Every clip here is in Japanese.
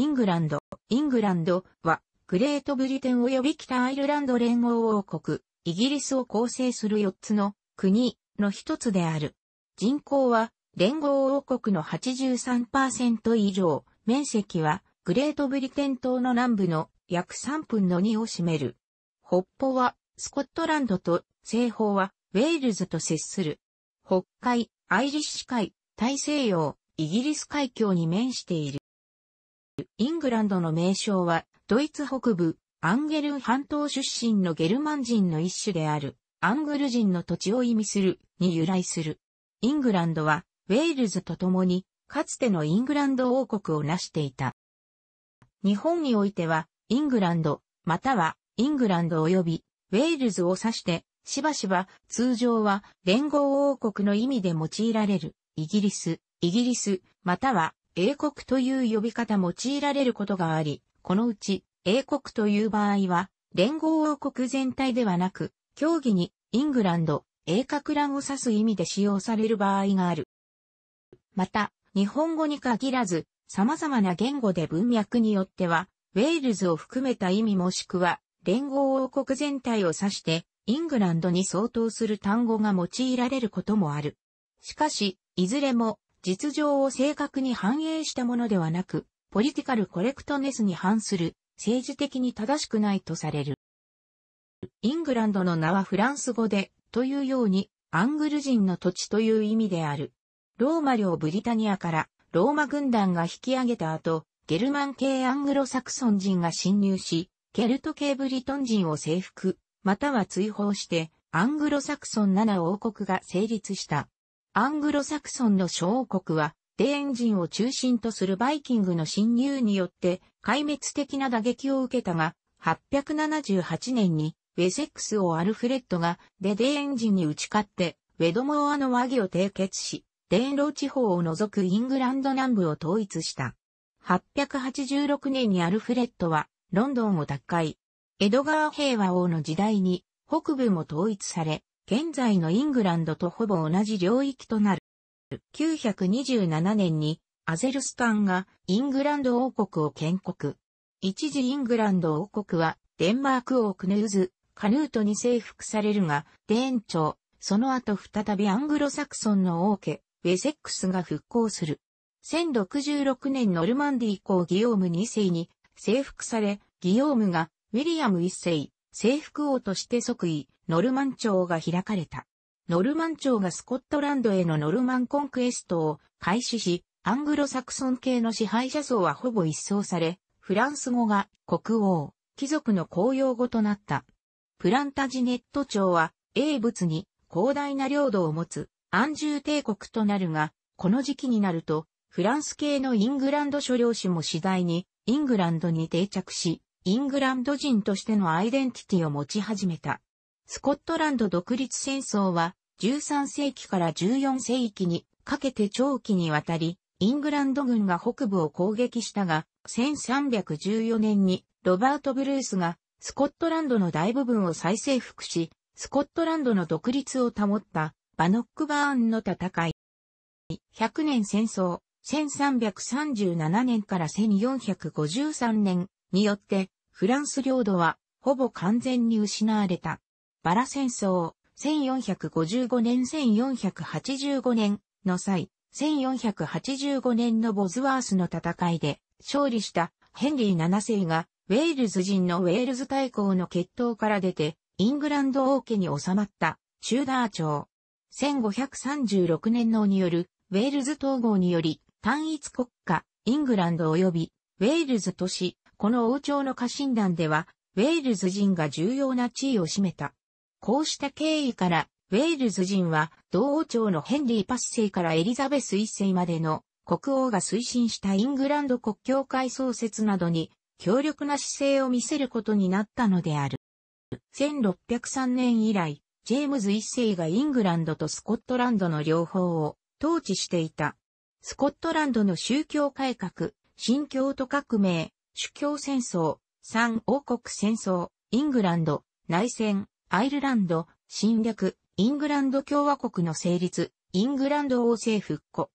イングランド。イングランドは、グレートブリテン及び北アイルランド連合王国、イギリスを構成する4つの国の一つである。人口は、連合王国の83%以上、面積は、グレートブリテン島の南部の約3分の2を占める。北方は、スコットランドと、西方は、ウェールズと接する。北海、アイリッシュ海、大西洋、イギリス海峡に面している。イングランドの名称は、ドイツ北部、アンゲル半島出身のゲルマン人の一種である、アングル人の土地を意味する、に由来する。イングランドは、ウェールズと共に、かつてのイングランド王国を成していた。日本においては、イングランド、または、イングランド及び、ウェールズを指して、しばしば、通常は、連合王国の意味で用いられる、イギリス、イギリス、または、英国という呼び方用いられることがあり、このうち、英国という場合は、連合王国全体ではなく、協議に、イングランド、英格欄を指す意味で使用される場合がある。また、日本語に限らず、様々な言語で文脈によっては、ウェールズを含めた意味もしくは、連合王国全体を指して、イングランドに相当する単語が用いられることもある。しかし、いずれも実情を正確に反映したものではなく、ポリティカルコレクトネスに反する、政治的に正しくないとされる。イングランドの名はフランス語で、というように、アングル人の土地という意味である。ローマ領ブリタニアからローマ軍団が引き上げた後、ゲルマン系アングロサクソン人が侵入し、ケルト系ブリトン人を征服、または追放して、アングロサクソン7王国が成立した。アングロサクソンの小王国は、デーン人を中心とするバイキングの侵入によって壊滅的な打撃を受けたが、878年にウェセックス王アルフレッドがデデーン人に打ち勝って、ウェドモアの和議を締結し、デーンロー地方を除くイングランド南部を統一した。886年にアルフレッドはロンドンを奪回。エドガー平和王の時代に北部も統一され、現在のイングランドとほぼ同じ領域となる。927年にアゼルスタンがイングランド王国を建国。一時イングランド王国はデンマーク王クヌーズ、カヌートに征服されるが、デーン朝、その後再びアングロサクソンの王家、ウェセックスが復興する。1066年ノルマンディ以降ギオーム2世に征服され、ギオームがウィリアム1世、征服王として即位、ノルマン朝が開かれた。ノルマン朝がスコットランドへのノルマンコンクエストを開始し、アングロサクソン系の支配者層はほぼ一掃され、フランス語が国王、貴族の公用語となった。プランタジネット朝は、英仏に広大な領土を持つ安住帝国となるが、この時期になると、フランス系のイングランド諸領主も次第にイングランドに定着し、イングランド人としてのアイデンティティを持ち始めた。スコットランド独立戦争は13世紀から14世紀にかけて長期にわたり、イングランド軍が北部を攻撃したが、1314年にロバート・ブルースがスコットランドの大部分を再征服し、スコットランドの独立を保ったバノックバーンの戦い。100年戦争、1337年から1453年によってフランス領土はほぼ完全に失われた。バラ戦争、1455年1485年の際、1485年のボズワースの戦いで勝利したヘンリー7世がウェールズ人のウェールズ大公の血統から出てイングランド王家に収まったチューダー朝。1536年のによるウェールズ統合により単一国家イングランド及びウェールズ都市この王朝の家臣団では、ウェールズ人が重要な地位を占めた。こうした経緯から、ウェールズ人は、同王朝のヘンリーパス世からエリザベス一世までの国王が推進したイングランド国教会創設などに強力な姿勢を見せることになったのである。1603年以来、ジェームズ一世がイングランドとスコットランドの両方を統治していた。スコットランドの宗教改革、新教徒革命、主教戦争、三王国戦争、イングランド、内戦、アイルランド、侵略、イングランド共和国の成立、イングランド王政復古。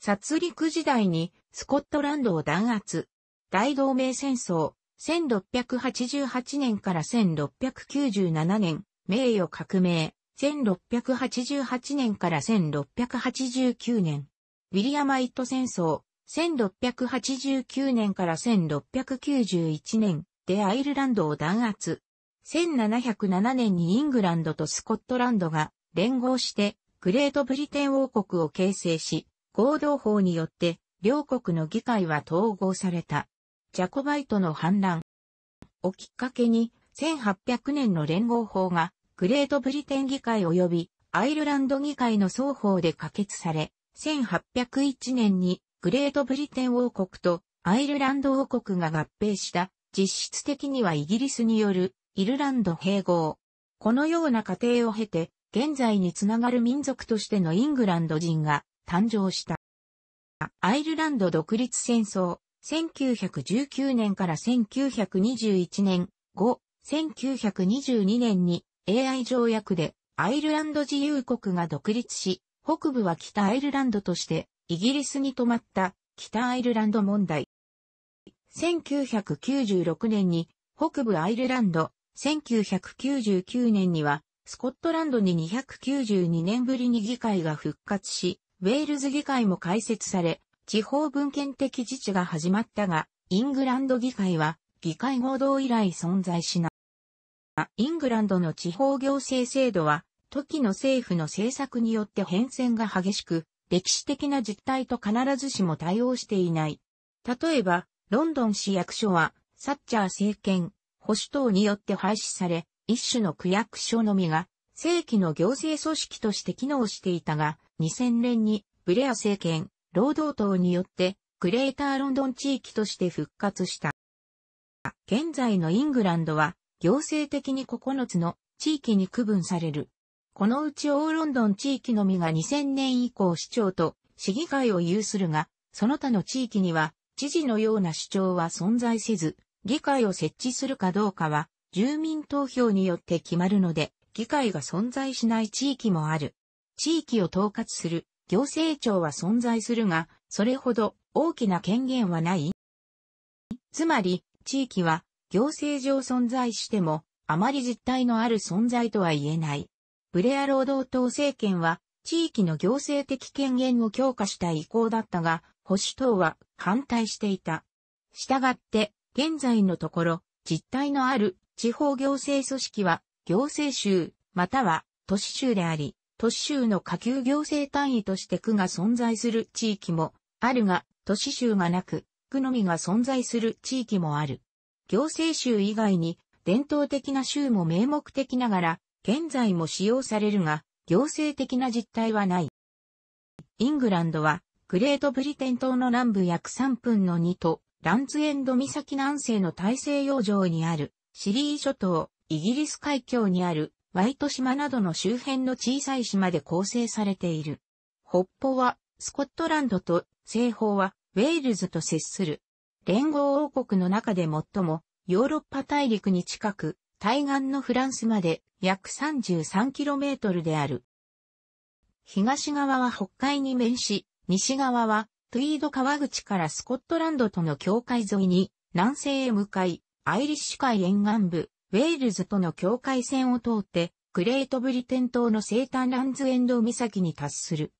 殺戮時代にスコットランドを弾圧。大同盟戦争、1688年から1697年、名誉革命、1688年から1689年。ウィリアマイット戦争、1689年から1691年でアイルランドを弾圧。1707年にイングランドとスコットランドが連合してグレートブリテン王国を形成し、合同法によって両国の議会は統合された。ジャコバイトの反乱をきっかけに1800年の連合法がグレートブリテン議会及びアイルランド議会の双方で可決され、1801年にグレートブリテン王国とアイルランド王国が合併した、実質的にはイギリスによるイルランド併合。このような過程を経て、現在につながる民族としてのイングランド人が誕生した。アイルランド独立戦争、1919年から1921年後、1922年に AI 条約でアイルランド自由国が独立し、北部は北アイルランドとしてイギリスに泊まった北アイルランド問題。1996年に北部アイルランド、1999年にはスコットランドに292年ぶりに議会が復活し、ウェールズ議会も開設され、地方文献的自治が始まったが、イングランド議会は議会合同以来存在しない。イングランドの地方行政制度は、時の政府の政策によって変遷が激しく、歴史的な実態と必ずしも対応していない。例えば、ロンドン市役所は、サッチャー政権、保守党によって廃止され、一種の区役所のみが、正規の行政組織として機能していたが、2000年に、ブレア政権、労働党によって、グレーターロンドン地域として復活した。現在のイングランドは、行政的に9つの地域に区分されるこのうちオーロンドン地域のみが2000年以降市長と市議会を有するが、その他の地域には、知事のような主張は存在せず、議会を設置するかどうかは、住民投票によって決まるので、議会が存在しない地域もある。地域を統括する行政庁は存在するが、それほど大きな権限はない。つまり、地域は行政上存在しても、あまり実態のある存在とは言えない。ブレア労働党政権は、地域の行政的権限を強化した意向だったが、保守党は反対していた。したがって、現在のところ、実態のある地方行政組織は、行政州、または都市州であり、都市州の下級行政単位として区が存在する地域もあるが、都市州がなく、区のみが存在する地域もある。行政州以外に、伝統的な州も名目的ながら、現在も使用されるが、行政的な実態はない。イングランドは、グレートブリテン島の南部約3分の2と、ランツエンド岬南西の大西洋上にある、シリー諸島、イギリス海峡にある、ワイト島などの周辺の小さい島で構成されている。北方は、スコットランドと、西方は、ウェールズと接する。連合王国の中で最も、ヨーロッパ大陸に近く、対岸のフランスまで約 33km である。東側は北海に面し、西側はトゥイード川口からスコットランドとの境界沿いに、南西へ向かい、アイリッシュ海沿岸部、ウェールズとの境界線を通って、グレートブリテン島の西端ランズエンド岬に達する。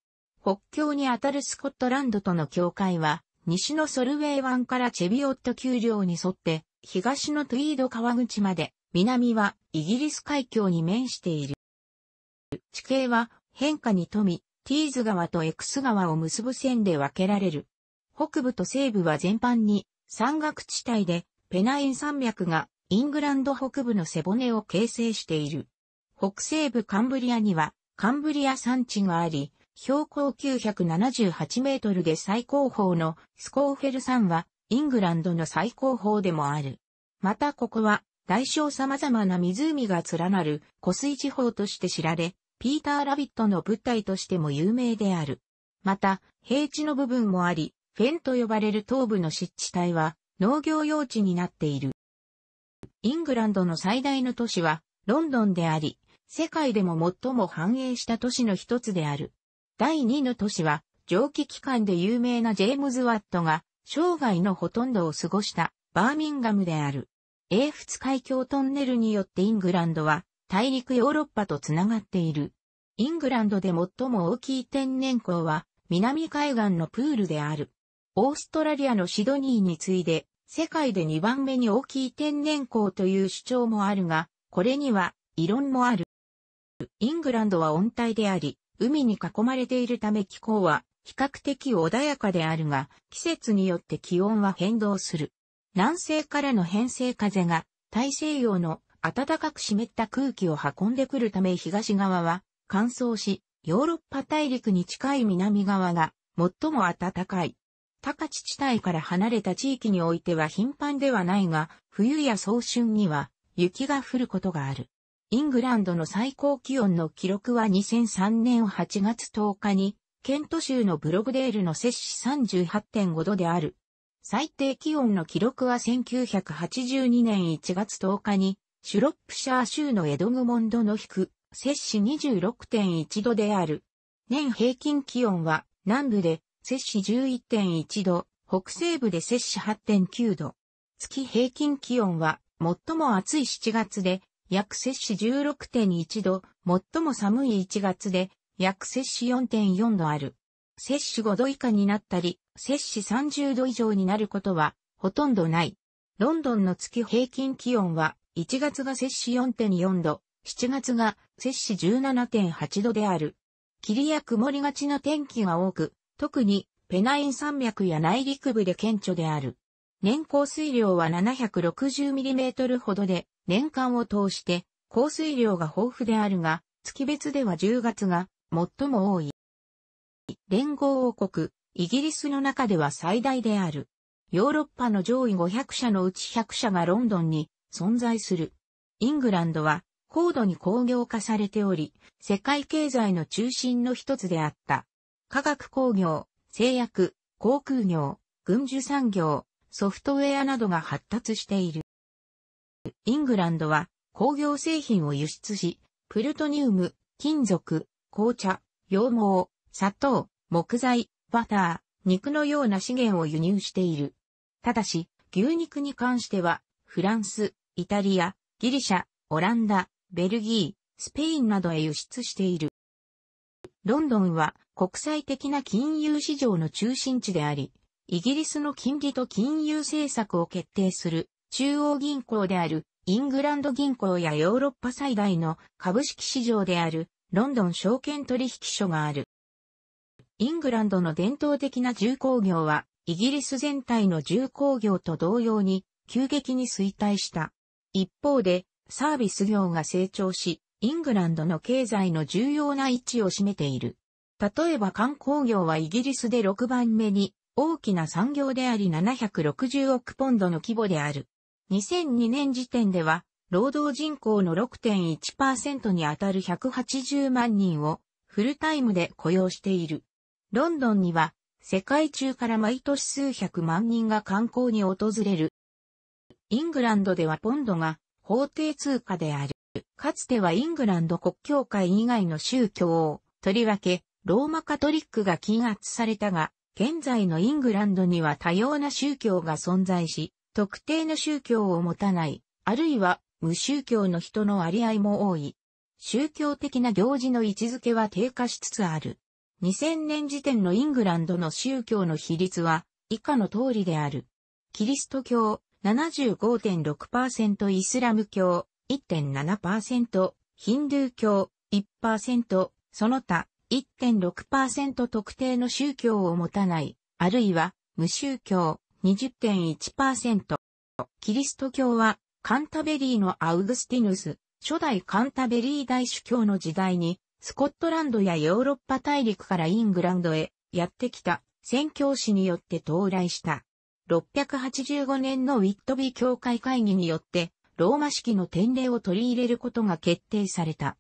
北境にあたるスコットランドとの境界は、西のソルウェイ湾からチェビオット丘陵に沿って、東のトゥイード川口まで南はイギリス海峡に面している。地形は変化に富み、ティーズ川とエクス川を結ぶ線で分けられる。北部と西部は全般に山岳地帯でペナイン山脈がイングランド北部の背骨を形成している。北西部カンブリアにはカンブリア山地があり、標高978メートルで最高峰のスコーフェル山はイングランドの最高峰でもある。またここは大小様々な湖が連なる湖水地方として知られ、ピーター・ラビットの物体としても有名である。また、平地の部分もあり、フェンと呼ばれる東部の湿地帯は農業用地になっている。イングランドの最大の都市はロンドンであり、世界でも最も繁栄した都市の一つである。第二の都市は蒸気機関で有名なジェームズ・ワットが生涯のほとんどを過ごしたバーミンガムである。英仏海峡トンネルによってイングランドは大陸ヨーロッパとつながっている。イングランドで最も大きい天然港は南海岸のプールである。オーストラリアのシドニーに次いで世界で2番目に大きい天然港という主張もあるが、これには異論もある。イングランドは温帯であり、海に囲まれているため気候は比較的穏やかであるが、季節によって気温は変動する。南西からの偏西風が大西洋の暖かく湿った空気を運んでくるため東側は乾燥し、ヨーロッパ大陸に近い南側が最も暖かい。高地地帯から離れた地域においては頻繁ではないが、冬や早春には雪が降ることがある。イングランドの最高気温の記録は2003年8月10日に、ケント州のブログデールの摂氏38.5度である。最低気温の記録は1982年1月10日に、シュロップシャー州のエドグモンドの低、摂氏26.1度である。年平均気温は、南部で摂氏11.1度、北西部で摂氏8.9度。月平均気温は、最も暑い7月で、約摂氏16.1度、最も寒い1月で、約摂氏4.4度ある。摂氏5度以下になったり、摂氏30度以上になることはほとんどない。ロンドンの月平均気温は1月が摂氏4.4度、7月が摂氏17.8度である。霧や曇りがちな天気が多く、特にペナイン山脈や内陸部で顕著である。年降水量は 760mm ほどで、年間を通して降水量が豊富であるが、月別では10月が最も多い。連合王国、イギリスの中では最大である。ヨーロッパの上位500社のうち100社がロンドンに存在する。イングランドは高度に工業化されており、世界経済の中心の一つであった。化学工業、製薬、航空業、軍需産業、ソフトウェアなどが発達している。イングランドは工業製品を輸出し、プルトニウム、金属、紅茶、羊毛、砂糖、木材、バター、肉のような資源を輸入している。ただし、牛肉に関しては、フランス、イタリア、ギリシャ、オランダ、ベルギー、スペインなどへ輸出している。ロンドンは国際的な金融市場の中心地であり、イギリスの金利と金融政策を決定する中央銀行であるイングランド銀行やヨーロッパ最大の株式市場であるロンドン証券取引所がある。イングランドの伝統的な重工業は、イギリス全体の重工業と同様に、急激に衰退した。一方で、サービス業が成長し、イングランドの経済の重要な位置を占めている。例えば観光業はイギリスで6番目に大きな産業であり760億ポンドの規模である。2002年時点では、労働人口の6.1%にあたる180万人をフルタイムで雇用している。ロンドンには、世界中から毎年数百万人が観光に訪れる。イングランドではポンドが法定通貨である。かつてはイングランド国教会以外の宗教を、とりわけ、ローマカトリックが禁圧されたが、現在のイングランドには多様な宗教が存在し、特定の宗教を持たない、あるいは無宗教の人の割合も多い。宗教的な行事の位置づけは低下しつつある。2000年時点のイングランドの宗教の比率は以下の通りである。キリスト教75.6%イスラム教1.7%ヒンドゥー教1%その他1.6%特定の宗教を持たないあるいは無宗教20.1%キリスト教はカンタベリーのアウグスティヌス初代カンタベリー大主教の時代にスコットランドやヨーロッパ大陸からイングランドへやってきた宣教師によって到来した。685年のウィットビー教会会議によって、ローマ式の典礼を取り入れることが決定された。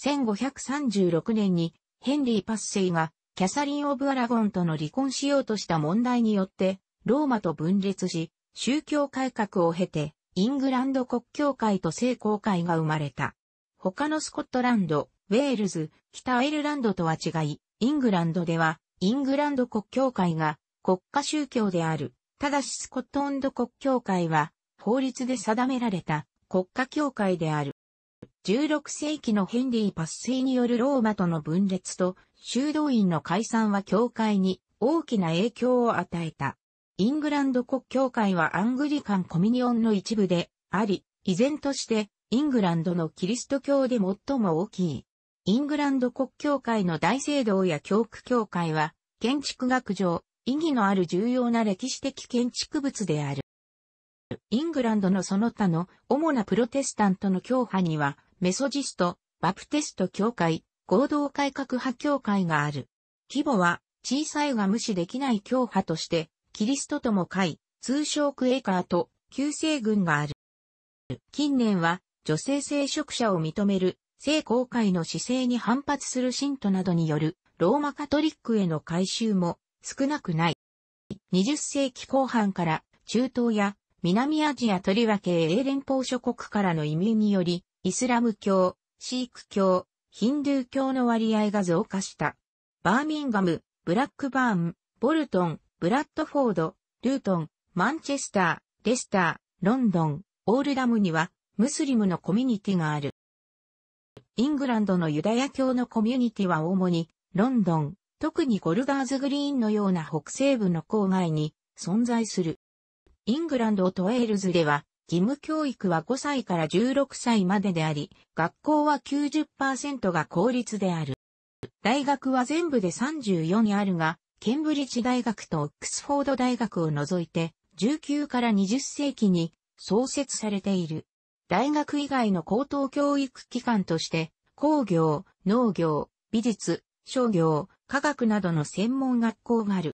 1536年にヘンリー・パッセイがキャサリン・オブ・アラゴンとの離婚しようとした問題によってローマと分裂し宗教改革を経てイングランド国教会と聖公会が生まれた。他のスコットランド、ウェールズ、北アイルランドとは違い、イングランドでは、イングランド国教会が国家宗教である。ただしスコットンド国教会は、法律で定められた国家教会である。16世紀のヘンリー・パッスイによるローマとの分裂と修道院の解散は教会に大きな影響を与えた。イングランド国教会はアングリカンコミニオンの一部であり、依然としてイングランドのキリスト教で最も大きいイングランド国教会の大聖堂や教区教会は、建築学上、意義のある重要な歴史的建築物である。イングランドのその他の主なプロテスタントの教派には、メソジスト、バプテスト教会、合同改革派教会がある。規模は小さいが無視できない教派として、キリストとも会、通称クエカーと旧世軍がある。近年は女性聖職者を認める性公開の姿勢に反発する信徒などによるローマカトリックへの改修も少なくない。20世紀後半から中東や南アジアとりわけ英連邦諸国からの移民により、イスラム教、シーク教、ヒンドゥー教の割合が増加した。バーミンガム、ブラックバーン、ボルトン、ブラッドフォード、ルートン、マンチェスター、レスター、ロンドン、オールダムにはムスリムのコミュニティがある。イングランドのユダヤ教のコミュニティは主に、ロンドン、特にゴルガーズグリーンのような北西部の郊外に存在する。イングランドとウェールズでは、義務教育は5歳から16歳までであり、学校は90%が公立である。大学は全部で34あるが、ケンブリッジ大学とオックスフォード大学を除いて、19から20世紀に創設されている。大学以外の高等教育機関として、工業、農業、美術、商業、科学などの専門学校がある。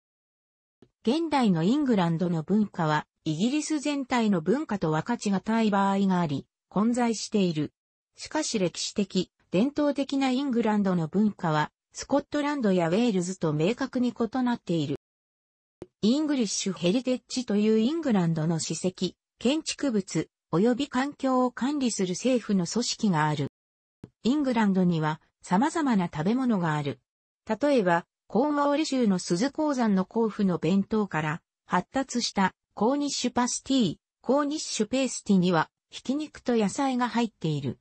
現代のイングランドの文化は、イギリス全体の文化と分かちがたい場合があり、混在している。しかし歴史的、伝統的なイングランドの文化は、スコットランドやウェールズと明確に異なっている。イングリッシュヘリテッジというイングランドの史跡、建築物、及び環境を管理する政府の組織がある。イングランドには様々な食べ物がある。例えば、コーンオォール州の鈴鉱山の甲府の弁当から、発達したコーニッシュパスティー、コーニッシュペースティには、ひき肉と野菜が入っている。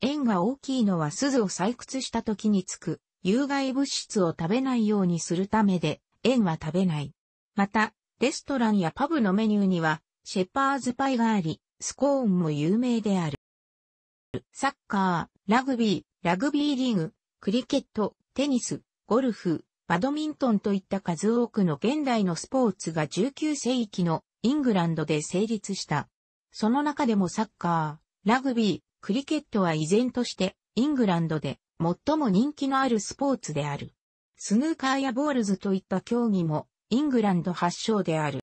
縁が大きいのは鈴を採掘した時につく、有害物質を食べないようにするためで、円は食べない。また、レストランやパブのメニューには、シェパーズパイがあり、スコーンも有名である。サッカー、ラグビー、ラグビーリーグ、クリケット、テニス、ゴルフ、バドミントンといった数多くの現代のスポーツが19世紀のイングランドで成立した。その中でもサッカー、ラグビー、クリケットは依然としてイングランドで最も人気のあるスポーツである。スヌーカーやボールズといった競技もイングランド発祥である。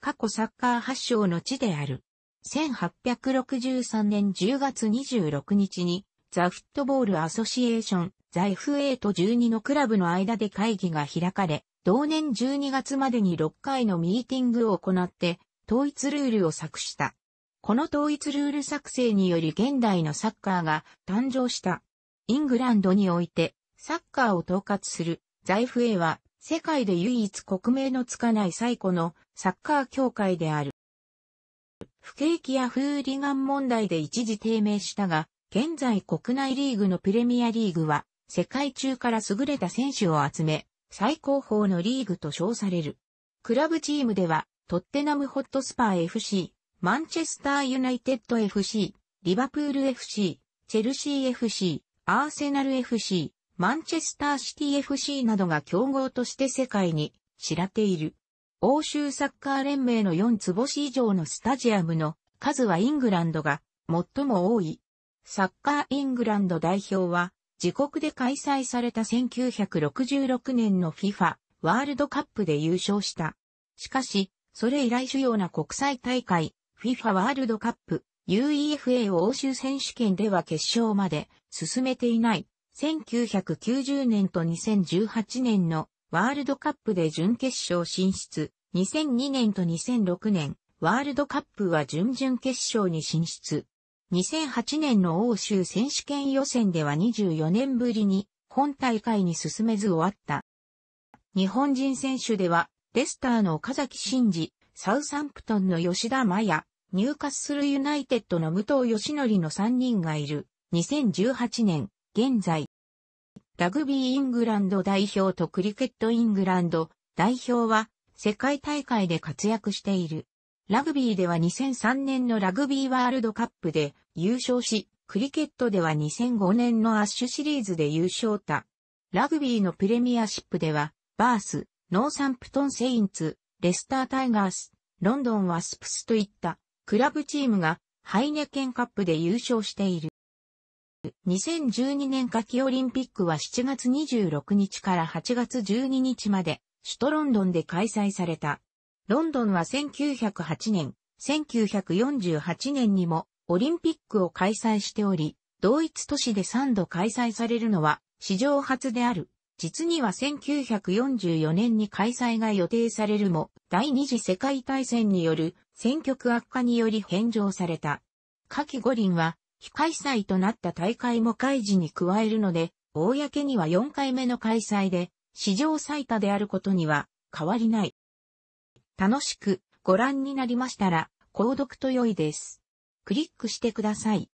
過去サッカー発祥の地である。1863年10月26日に、ザ・フットボール・アソシエーション、ザ FA と12のクラブの間で会議が開かれ、同年12月までに6回のミーティングを行って、統一ルールを作した。この統一ルール作成により現代のサッカーが誕生した。イングランドにおいて、サッカーを統括する、ザ FA は、世界で唯一国名のつかない最古のサッカー協会である。不景気やフーリガン問題で一時低迷したが、現在国内リーグのプレミアリーグは、世界中から優れた選手を集め、最高峰のリーグと称される。クラブチームでは、トッテナムホットスパー FC、マンチェスターユナイテッド FC、リバプール FC、チェルシー FC、アーセナル FC、マンチェスターシティ FC などが競合として世界に知られている。欧州サッカー連盟の4つ星以上のスタジアムの数はイングランドが最も多い。サッカーイングランド代表は自国で開催された1966年の FIFA ワールドカップで優勝した。しかし、それ以来主要な国際大会 FIFA ワールドカップ UEFA を欧州選手権では決勝まで進めていない1990年と2018年のワールドカップで準決勝進出、2002年と2006年、ワールドカップは準々決勝に進出。2008年の欧州選手権予選では24年ぶりに本大会に進めず終わった。日本人選手では、レスターの岡崎慎司、サウサンプトンの吉田麻也、ニューカッスルユナイテッドの武藤義則の3人がいる。2018年、現在、ラグビーイングランド代表とクリケットイングランド代表は世界大会で活躍している。ラグビーでは2003年のラグビーワールドカップで優勝し、クリケットでは2005年のアッシュシリーズで優勝た。ラグビーのプレミアシップでは、バース、ノーサンプトンセインツ、レスタータイガース、ロンドンワスプスといったクラブチームがハイネケンカップで優勝している。2012年夏季オリンピックは7月26日から8月12日まで、首都ロンドンで開催された。ロンドンは1908年、1948年にもオリンピックを開催しており、同一都市で3度開催されるのは史上初である。実には1944年に開催が予定されるも、第二次世界大戦による選挙区悪化により返上された。夏季五輪は非開催となった大会も開示に加えるので、公には4回目の開催で、史上最多であることには変わりない。楽しくご覧になりましたら、購読と良いです。クリックしてください。